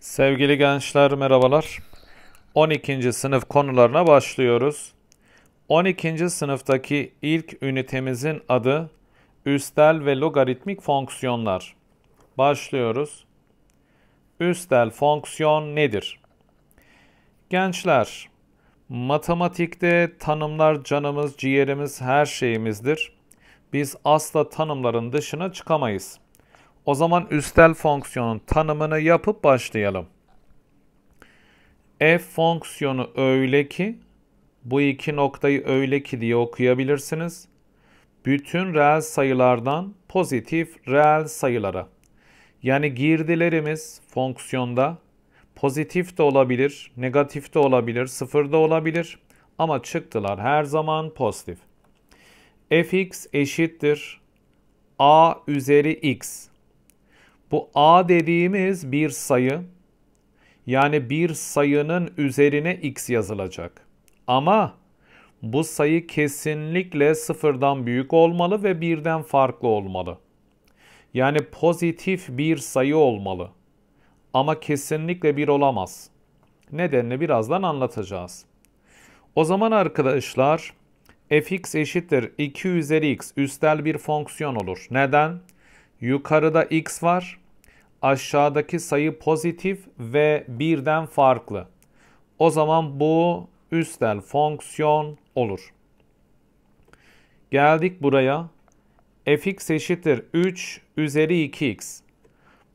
Sevgili gençler merhabalar. 12. sınıf konularına başlıyoruz. 12. sınıftaki ilk ünitemizin adı üstel ve logaritmik fonksiyonlar. Başlıyoruz. Üstel fonksiyon nedir? Gençler, matematikte tanımlar canımız, ciğerimiz, her şeyimizdir. Biz asla tanımların dışına çıkamayız. O zaman üstel fonksiyonun tanımını yapıp başlayalım. F fonksiyonu öyle ki bu iki noktayı öyle ki diye okuyabilirsiniz. Bütün reel sayılardan pozitif reel sayılara. Yani girdilerimiz fonksiyonda pozitif de olabilir, negatif de olabilir, sıfır da olabilir ama çıktılar her zaman pozitif. fx eşittir a üzeri x. Bu a dediğimiz bir sayı. Yani bir sayının üzerine x yazılacak. Ama bu sayı kesinlikle sıfırdan büyük olmalı ve birden farklı olmalı. Yani pozitif bir sayı olmalı. Ama kesinlikle bir olamaz. Nedenini birazdan anlatacağız. O zaman arkadaşlar fx eşittir 2 üzeri x üstel bir fonksiyon olur. Neden? Neden? Yukarıda x var. Aşağıdaki sayı pozitif ve birden farklı. O zaman bu üstel fonksiyon olur. Geldik buraya. fx eşittir 3 üzeri 2x.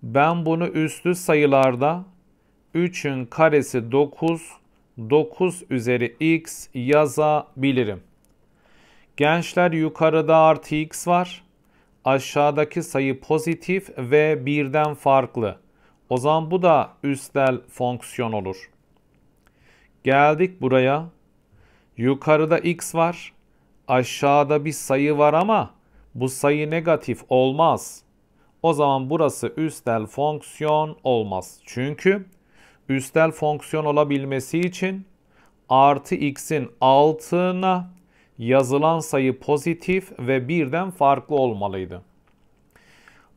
Ben bunu üstlü sayılarda 3'ün karesi 9, 9 üzeri x yazabilirim. Gençler yukarıda artı x var aşağıdaki sayı pozitif ve birden farklı. O zaman bu da üstel fonksiyon olur. Geldik buraya. Yukarıda x var. Aşağıda bir sayı var ama bu sayı negatif olmaz. O zaman burası üstel fonksiyon olmaz. Çünkü üstel fonksiyon olabilmesi için artı x'in altına yazılan sayı pozitif ve birden farklı olmalıydı.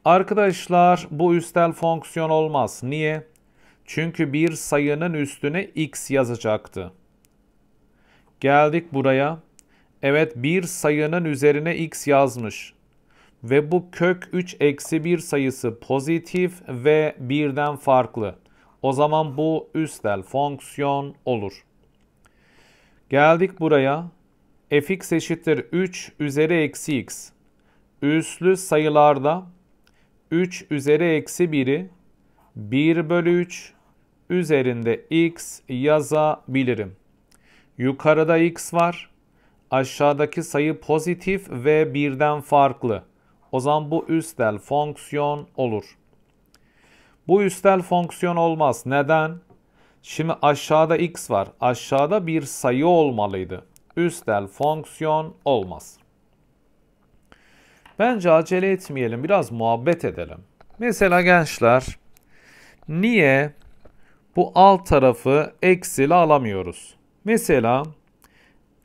Arkadaşlar bu üstel fonksiyon olmaz. Niye? Çünkü bir sayının üstüne x yazacaktı. Geldik buraya. Evet bir sayının üzerine x yazmış. Ve bu kök 3 eksi 1 sayısı pozitif ve birden farklı. O zaman bu üstel fonksiyon olur. Geldik buraya fx eşittir 3 üzeri eksi x. Üslü sayılarda 3 üzeri eksi 1'i 1 bölü 3 üzerinde x yazabilirim. Yukarıda x var. Aşağıdaki sayı pozitif ve birden farklı. O zaman bu üstel fonksiyon olur. Bu üstel fonksiyon olmaz. Neden? Şimdi aşağıda x var. Aşağıda bir sayı olmalıydı üstel fonksiyon olmaz. Bence acele etmeyelim, biraz muhabbet edelim. Mesela gençler, niye bu alt tarafı eksili alamıyoruz? Mesela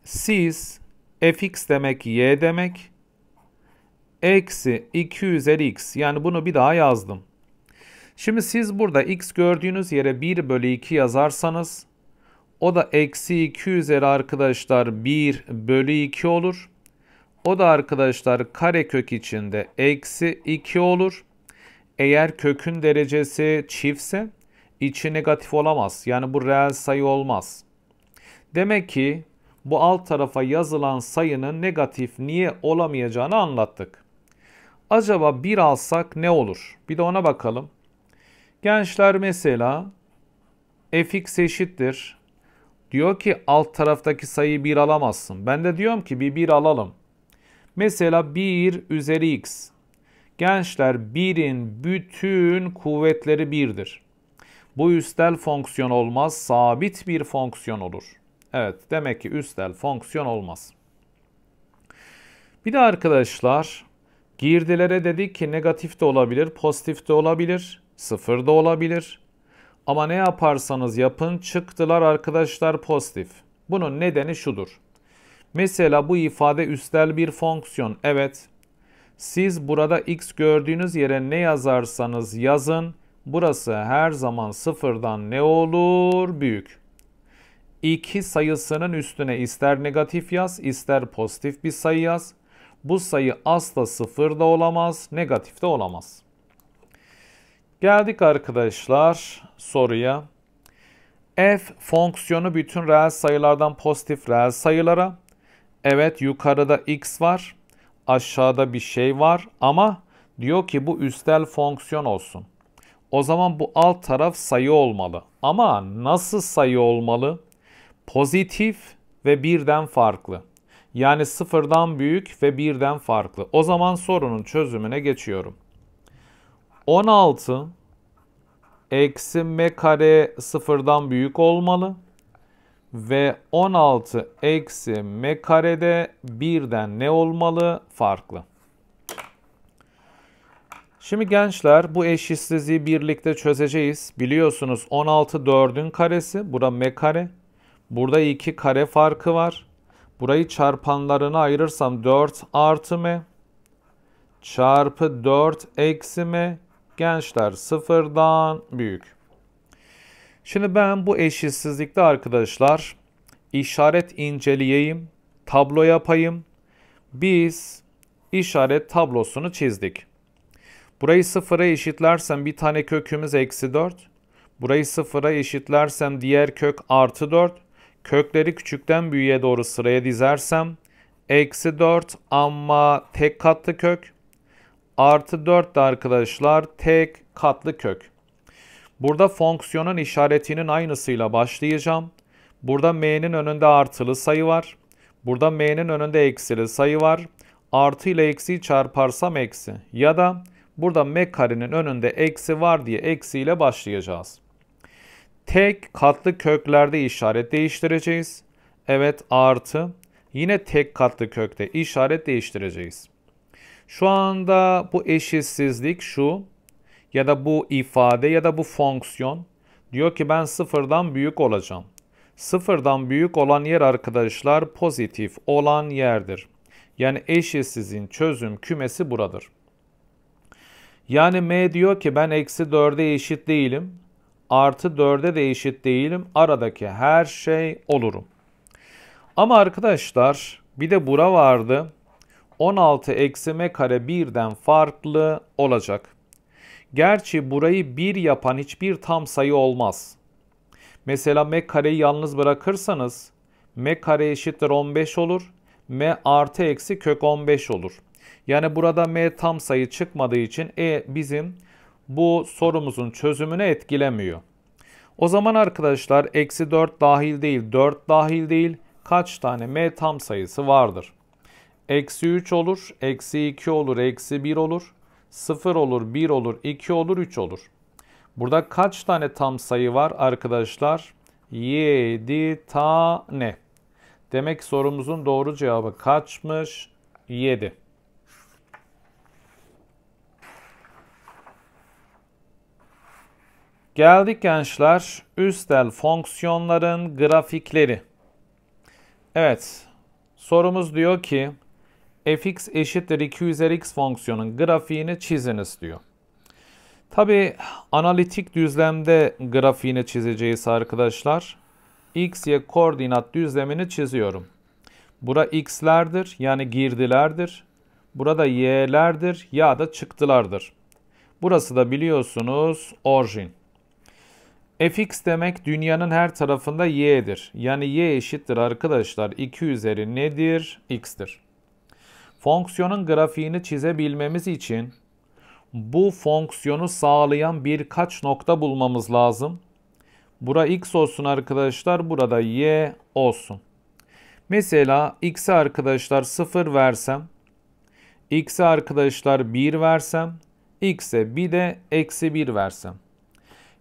siz fx demek y demek, eksi 2 üzeri x. Yani bunu bir daha yazdım. Şimdi siz burada x gördüğünüz yere 1 bölü 2 yazarsanız o da eksi 2 üzeri arkadaşlar 1 bölü 2 olur. O da arkadaşlar karekök içinde eksi 2 olur. Eğer kökün derecesi çiftse içi negatif olamaz. Yani bu reel sayı olmaz. Demek ki bu alt tarafa yazılan sayının negatif niye olamayacağını anlattık. Acaba 1 alsak ne olur? Bir de ona bakalım. Gençler mesela fx eşittir Diyor ki alt taraftaki sayıyı 1 alamazsın. Ben de diyorum ki bir 1 alalım. Mesela 1 üzeri x. Gençler 1'in bütün kuvvetleri 1'dir. Bu üstel fonksiyon olmaz. Sabit bir fonksiyon olur. Evet demek ki üstel fonksiyon olmaz. Bir de arkadaşlar girdilere dedik ki negatif de olabilir, pozitif de olabilir, sıfır da olabilir. Ama ne yaparsanız yapın çıktılar arkadaşlar pozitif. Bunun nedeni şudur. Mesela bu ifade üstel bir fonksiyon. Evet. Siz burada x gördüğünüz yere ne yazarsanız yazın. Burası her zaman sıfırdan ne olur? Büyük. 2 sayısının üstüne ister negatif yaz ister pozitif bir sayı yaz. Bu sayı asla sıfır da olamaz negatif de olamaz. Geldik arkadaşlar soruya. F fonksiyonu bütün reel sayılardan pozitif reel sayılara. Evet yukarıda x var. Aşağıda bir şey var ama diyor ki bu üstel fonksiyon olsun. O zaman bu alt taraf sayı olmalı. Ama nasıl sayı olmalı? Pozitif ve birden farklı. Yani sıfırdan büyük ve birden farklı. O zaman sorunun çözümüne geçiyorum. 16 eksi m kare sıfırdan büyük olmalı. Ve 16 eksi m karede birden ne olmalı? Farklı. Şimdi gençler bu eşitsizliği birlikte çözeceğiz. Biliyorsunuz 16 4'ün karesi. Bura m kare. Burada 2 kare farkı var. Burayı çarpanlarına ayırırsam 4 artı m çarpı 4 eksi m Gençler sıfırdan büyük. Şimdi ben bu eşitsizlikte arkadaşlar işaret inceleyeyim, tablo yapayım. Biz işaret tablosunu çizdik. Burayı sıfıra eşitlersem bir tane kökümüz eksi 4. Burayı sıfıra eşitlersem diğer kök artı 4. Kökleri küçükten büyüğe doğru sıraya dizersem eksi 4 ama tek katlı kök. Artı 4 de arkadaşlar tek katlı kök. Burada fonksiyonun işaretinin aynısıyla başlayacağım. Burada m'nin önünde artılı sayı var. Burada m'nin önünde eksili sayı var. Artı ile eksiyi çarparsam eksi. Ya da burada m karenin önünde eksi var diye eksi ile başlayacağız. Tek katlı köklerde işaret değiştireceğiz. Evet artı. Yine tek katlı kökte işaret değiştireceğiz. Şu anda bu eşitsizlik şu ya da bu ifade ya da bu fonksiyon diyor ki ben sıfırdan büyük olacağım. Sıfırdan büyük olan yer arkadaşlar pozitif olan yerdir. Yani eşitsizin çözüm kümesi buradır. Yani m diyor ki ben eksi 4'e eşit değilim. Artı 4'e de eşit değilim. Aradaki her şey olurum. Ama arkadaşlar bir de bura vardı. 16 eksi m kare birden farklı olacak. Gerçi burayı 1 yapan hiçbir tam sayı olmaz. Mesela m kareyi yalnız bırakırsanız m kare eşittir 15 olur. m artı eksi kök 15 olur. Yani burada m tam sayı çıkmadığı için e bizim bu sorumuzun çözümünü etkilemiyor. O zaman arkadaşlar eksi 4 dahil değil 4 dahil değil kaç tane m tam sayısı vardır? Eksi 3 olur, eksi 2 olur, eksi 1 olur. 0 olur, 1 olur, 2 olur, 3 olur. Burada kaç tane tam sayı var arkadaşlar? 7 tane. Demek sorumuzun doğru cevabı kaçmış? 7. Geldik gençler üstel fonksiyonların grafikleri. Evet sorumuz diyor ki fx eşittir 2 üzeri x fonksiyonun grafiğini çiziniz diyor. Tabi analitik düzlemde grafiğini çizeceğiz arkadaşlar. X, Y koordinat düzlemini çiziyorum. Bura x'lerdir yani girdilerdir. Burada y'lerdir ya da çıktılardır. Burası da biliyorsunuz orijin. fx demek dünyanın her tarafında y'dir. Yani y eşittir arkadaşlar 2 üzeri nedir? x'tir. Fonksiyonun grafiğini çizebilmemiz için bu fonksiyonu sağlayan birkaç nokta bulmamız lazım. Bura x olsun arkadaşlar. Burada y olsun. Mesela x'e arkadaşlar 0 versem. x'e arkadaşlar 1 versem. x'e bir de eksi 1 versem.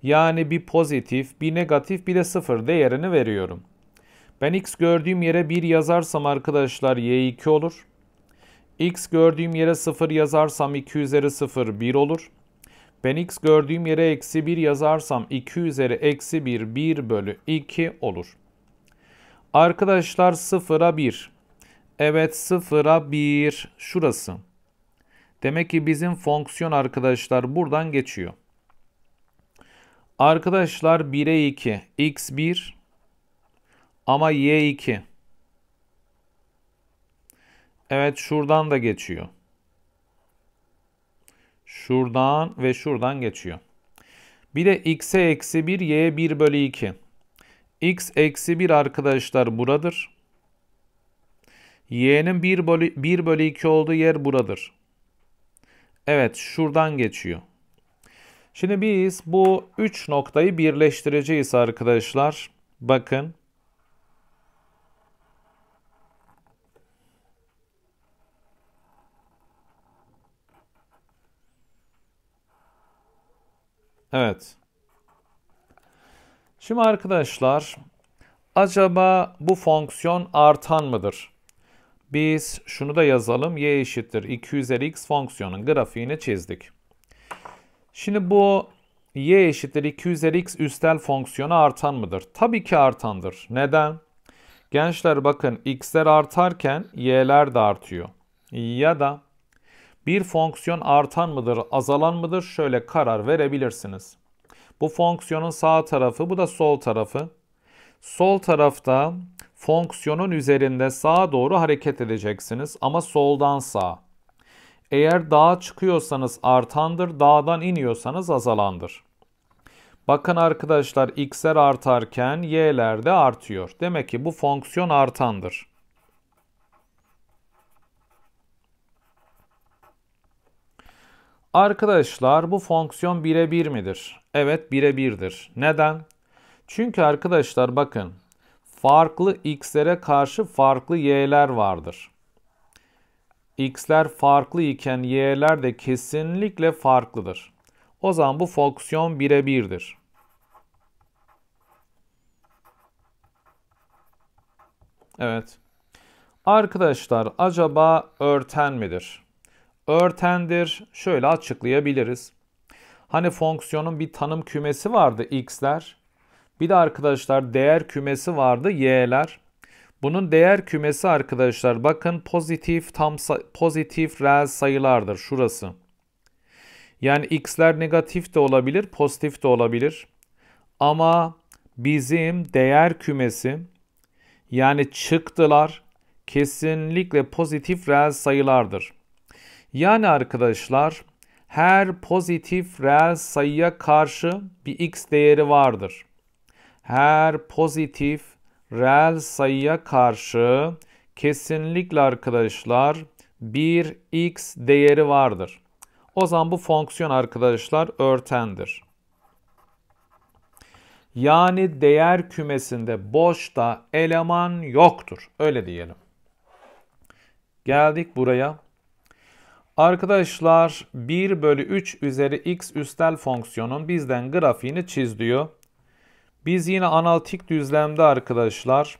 Yani bir pozitif, bir negatif, bir de 0 değerini veriyorum. Ben x gördüğüm yere 1 yazarsam arkadaşlar y2 olur x gördüğüm yere 0 yazarsam 2 üzeri 0 1 olur. Ben x gördüğüm yere eksi 1 yazarsam 2 üzeri eksi 1 1 bölü 2 olur. Arkadaşlar 0'a 1. Evet 0'a 1 şurası. Demek ki bizim fonksiyon arkadaşlar buradan geçiyor. Arkadaşlar 1'e 2 x1 ama y2 Evet şuradan da geçiyor. Şuradan ve şuradan geçiyor. Bir de x'e eksi 1, y'ye 1 bölü 2. x eksi 1 arkadaşlar buradır. y'nin 1 bölü, 1 bölü 2 olduğu yer buradır. Evet şuradan geçiyor. Şimdi biz bu 3 noktayı birleştireceğiz arkadaşlar. Bakın Evet. Şimdi arkadaşlar acaba bu fonksiyon artan mıdır? Biz şunu da yazalım. Y eşittir 2 üzeri x fonksiyonun grafiğini çizdik. Şimdi bu y eşittir 2 üzeri x üstel fonksiyonu artan mıdır? Tabii ki artandır. Neden? Gençler bakın x'ler artarken y'ler de artıyor. Ya da bir fonksiyon artan mıdır, azalan mıdır? Şöyle karar verebilirsiniz. Bu fonksiyonun sağ tarafı, bu da sol tarafı. Sol tarafta fonksiyonun üzerinde sağa doğru hareket edeceksiniz ama soldan sağa. Eğer dağa çıkıyorsanız artandır, dağdan iniyorsanız azalandır. Bakın arkadaşlar x'ler artarken y'ler de artıyor. Demek ki bu fonksiyon artandır. Arkadaşlar bu fonksiyon birebir midir? Evet birebirdir. Neden? Çünkü arkadaşlar bakın farklı x'lere karşı farklı y'ler vardır. x'ler farklı iken y'ler de kesinlikle farklıdır. O zaman bu fonksiyon birebirdir. Evet. Arkadaşlar acaba örten midir? örtendir. Şöyle açıklayabiliriz. Hani fonksiyonun bir tanım kümesi vardı x'ler. Bir de arkadaşlar değer kümesi vardı y'ler. Bunun değer kümesi arkadaşlar bakın pozitif tam pozitif reel sayılardır şurası. Yani x'ler negatif de olabilir, pozitif de olabilir. Ama bizim değer kümesi yani çıktılar kesinlikle pozitif reel sayılardır. Yani arkadaşlar her pozitif reel sayıya karşı bir x değeri vardır. Her pozitif reel sayıya karşı kesinlikle arkadaşlar bir x değeri vardır. O zaman bu fonksiyon arkadaşlar örtendir. Yani değer kümesinde boşta eleman yoktur. Öyle diyelim. Geldik buraya. Arkadaşlar 1 bölü 3 üzeri x üstel fonksiyonun bizden grafiğini çiz diyor. Biz yine analitik düzlemde arkadaşlar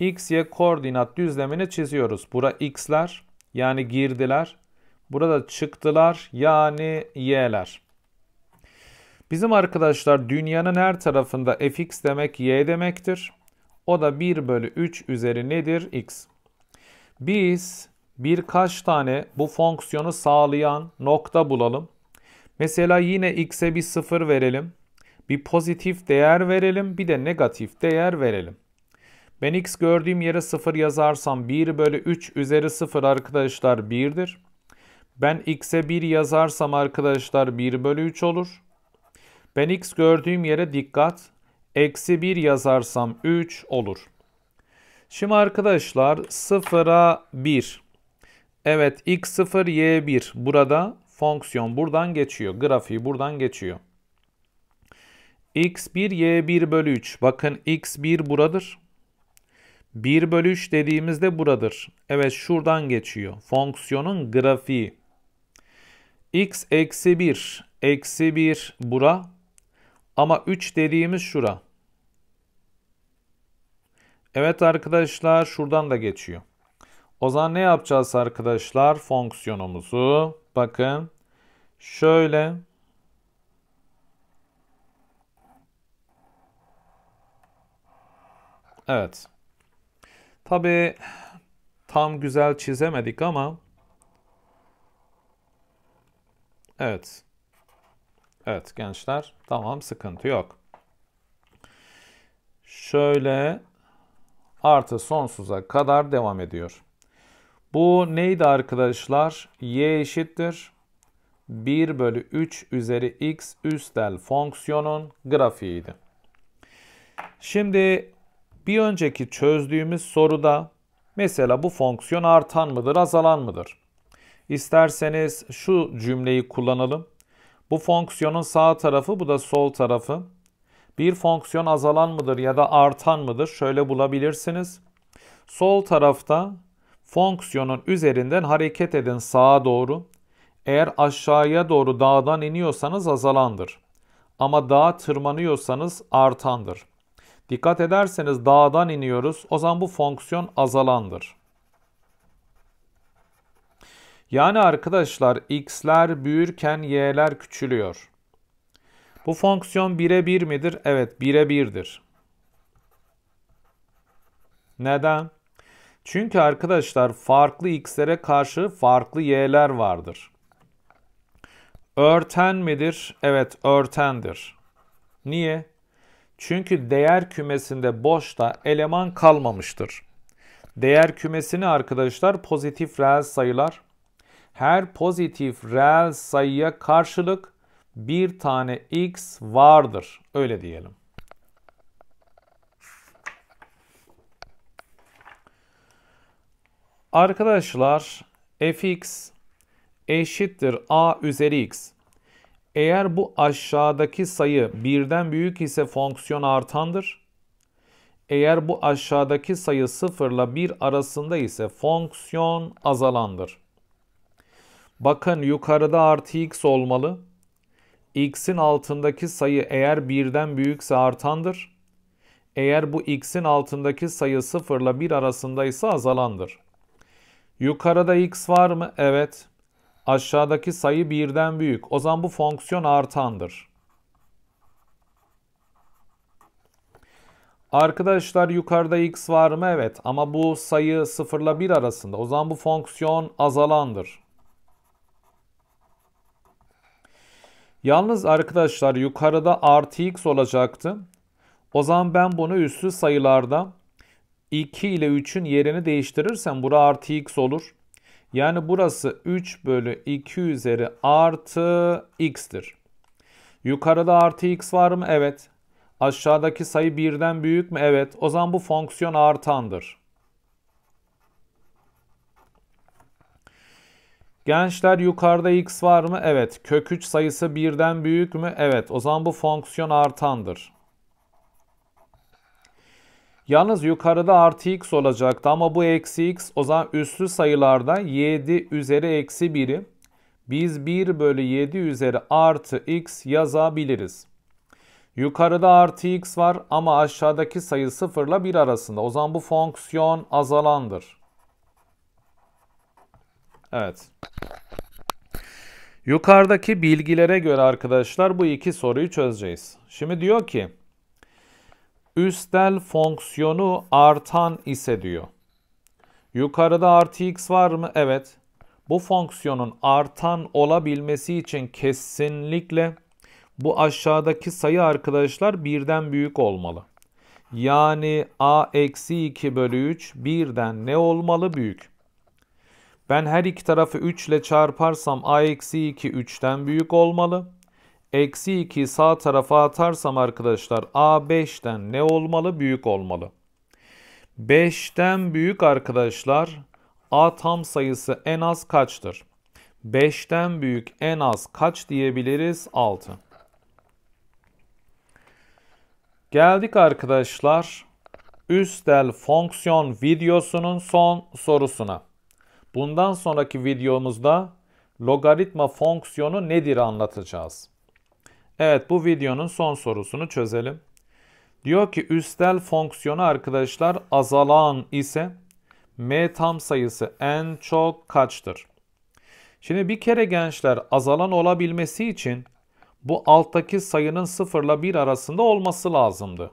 x, y koordinat düzlemini çiziyoruz. Bura x'ler yani girdiler. Burada çıktılar yani y'ler. Bizim arkadaşlar dünyanın her tarafında fx demek y demektir. O da 1 bölü 3 üzeri nedir? x. Biz birkaç tane bu fonksiyonu sağlayan nokta bulalım. Mesela yine x'e bir sıfır verelim. Bir pozitif değer verelim. Bir de negatif değer verelim. Ben x gördüğüm yere sıfır yazarsam 1 bölü 3 üzeri sıfır arkadaşlar 1'dir. Ben x'e 1 yazarsam arkadaşlar 1 bölü 3 olur. Ben x gördüğüm yere dikkat. Eksi 1 yazarsam 3 olur. Şimdi arkadaşlar 0'a 1. Evet x0 y1 burada fonksiyon buradan geçiyor. Grafiği buradan geçiyor. x1 y1 bölü 3. Bakın x1 buradır. 1 bölü 3 dediğimizde buradır. Evet şuradan geçiyor. Fonksiyonun grafiği. x eksi 1. Eksi 1 bura. Ama 3 dediğimiz şura. Evet arkadaşlar şuradan da geçiyor. O zaman ne yapacağız arkadaşlar? Fonksiyonumuzu bakın şöyle Evet. Tabi tam güzel çizemedik ama Evet. Evet gençler tamam sıkıntı yok. Şöyle artı sonsuza kadar devam ediyor. Bu neydi arkadaşlar? y eşittir 1 bölü 3 üzeri x üstel fonksiyonun grafiğiydi. Şimdi bir önceki çözdüğümüz soruda mesela bu fonksiyon artan mıdır azalan mıdır? İsterseniz şu cümleyi kullanalım. Bu fonksiyonun sağ tarafı bu da sol tarafı. Bir fonksiyon azalan mıdır ya da artan mıdır? Şöyle bulabilirsiniz. Sol tarafta fonksiyonun üzerinden hareket edin sağa doğru. Eğer aşağıya doğru dağdan iniyorsanız azalandır. Ama dağa tırmanıyorsanız artandır. Dikkat ederseniz dağdan iniyoruz. O zaman bu fonksiyon azalandır. Yani arkadaşlar x'ler büyürken y'ler küçülüyor. Bu fonksiyon 1'e 1 midir? Evet 1'e 1'dir. Neden? Çünkü arkadaşlar farklı x'lere karşı farklı y'ler vardır. Örten midir? Evet örtendir. Niye? Çünkü değer kümesinde boşta eleman kalmamıştır. Değer kümesini arkadaşlar pozitif reel sayılar. Her pozitif reel sayıya karşılık bir tane x vardır. Öyle diyelim. Arkadaşlar fx eşittir a üzeri x. Eğer bu aşağıdaki sayı birden büyük ise fonksiyon artandır. Eğer bu aşağıdaki sayı sıfırla bir arasında ise fonksiyon azalandır. Bakın yukarıda artı x olmalı. x'in altındaki sayı eğer birden büyükse artandır. Eğer bu x'in altındaki sayı sıfırla bir arasında ise azalandır. Yukarıda x var mı? Evet. Aşağıdaki sayı birden büyük. O zaman bu fonksiyon artandır. Arkadaşlar yukarıda x var mı? Evet ama bu sayı 0 ile 1 arasında. O zaman bu fonksiyon azalandır. Yalnız arkadaşlar yukarıda artı x olacaktı. O zaman ben bunu üslü sayılarda 2 ile 3'ün yerini değiştirirsen bura artı x olur. Yani burası 3 bölü 2 üzeri artı x'tir. Yukarıda artı x var mı? Evet. Aşağıdaki sayı 1'den büyük mü? Evet. O zaman bu fonksiyon artandır. Gençler yukarıda x var mı? Evet. Kök 3 sayısı 1'den büyük mü? Evet. O zaman bu fonksiyon artandır. Yalnız yukarıda artı x olacaktı ama bu eksi x o zaman üslü sayılarda 7 üzeri eksi 1'i biz 1 bölü 7 üzeri artı x yazabiliriz. Yukarıda artı x var ama aşağıdaki sayı 0 ile 1 arasında. O zaman bu fonksiyon azalandır. Evet. Yukarıdaki bilgilere göre arkadaşlar bu iki soruyu çözeceğiz. Şimdi diyor ki üstel fonksiyonu artan ise diyor. Yukarıda artı x var mı? Evet. Bu fonksiyonun artan olabilmesi için kesinlikle bu aşağıdaki sayı arkadaşlar birden büyük olmalı. Yani a eksi 2 bölü 3 birden ne olmalı büyük. Ben her iki tarafı 3 ile çarparsam a eksi 2 3'ten büyük olmalı. Eksi 2 sağ tarafa atarsam arkadaşlar A5'ten ne olmalı? Büyük olmalı. 5'ten büyük arkadaşlar A tam sayısı en az kaçtır? 5'ten büyük en az kaç diyebiliriz? 6. Geldik arkadaşlar üstel fonksiyon videosunun son sorusuna. Bundan sonraki videomuzda logaritma fonksiyonu nedir anlatacağız. Evet bu videonun son sorusunu çözelim. Diyor ki üstel fonksiyonu arkadaşlar azalan ise m tam sayısı en çok kaçtır? Şimdi bir kere gençler azalan olabilmesi için bu alttaki sayının 0 ile 1 arasında olması lazımdı.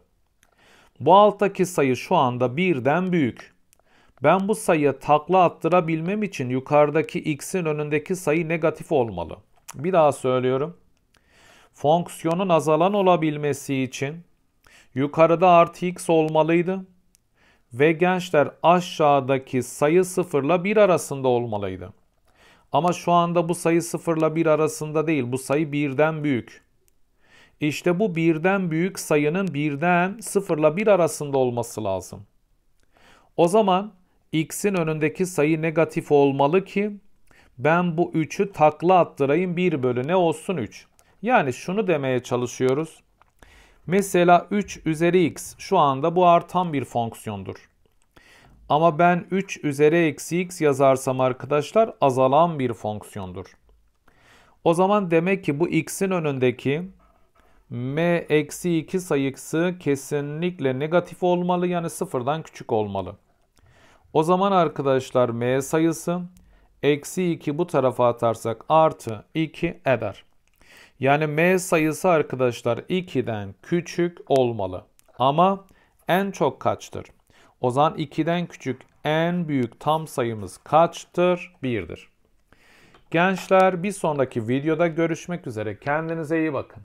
Bu alttaki sayı şu anda 1'den büyük. Ben bu sayıya takla attırabilmem için yukarıdaki x'in önündeki sayı negatif olmalı. Bir daha söylüyorum fonksiyonun azalan olabilmesi için yukarıda artı x olmalıydı. Ve gençler aşağıdaki sayı 0 ile 1 arasında olmalıydı. Ama şu anda bu sayı 0 ile 1 arasında değil. Bu sayı 1'den büyük. İşte bu 1'den büyük sayının 1'den 0 ile 1 arasında olması lazım. O zaman x'in önündeki sayı negatif olmalı ki ben bu 3'ü takla attırayım 1 bölü ne olsun 3. Yani şunu demeye çalışıyoruz. Mesela 3 üzeri x şu anda bu artan bir fonksiyondur. Ama ben 3 üzeri eksi x yazarsam arkadaşlar azalan bir fonksiyondur. O zaman demek ki bu x'in önündeki m eksi 2 sayısı kesinlikle negatif olmalı yani sıfırdan küçük olmalı. O zaman arkadaşlar m sayısı eksi 2 bu tarafa atarsak artı 2 eder. Yani m sayısı arkadaşlar 2'den küçük olmalı. Ama en çok kaçtır? O zaman 2'den küçük en büyük tam sayımız kaçtır? 1'dir. Gençler bir sonraki videoda görüşmek üzere. Kendinize iyi bakın.